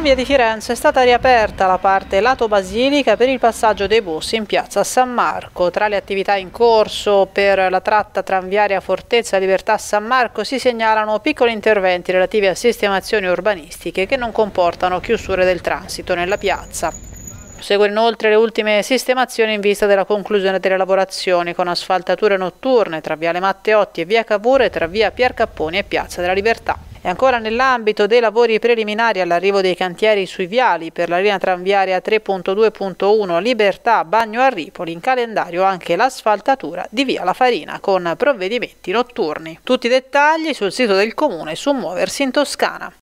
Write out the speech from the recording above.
via di Firenze è stata riaperta la parte lato Basilica per il passaggio dei bus in piazza San Marco. Tra le attività in corso per la tratta tranviaria Fortezza Libertà San Marco si segnalano piccoli interventi relativi a sistemazioni urbanistiche che non comportano chiusure del transito nella piazza. Segue inoltre le ultime sistemazioni in vista della conclusione delle lavorazioni con asfaltature notturne tra via Le Matteotti e Via Cavour e tra Via Pier Capponi e Piazza della Libertà. E ancora nell'ambito dei lavori preliminari all'arrivo dei cantieri sui viali per la linea tranviaria 3.2.1 Libertà Bagno a Ripoli, in calendario anche l'asfaltatura di via La Farina con provvedimenti notturni. Tutti i dettagli sul sito del comune su Muoversi in Toscana.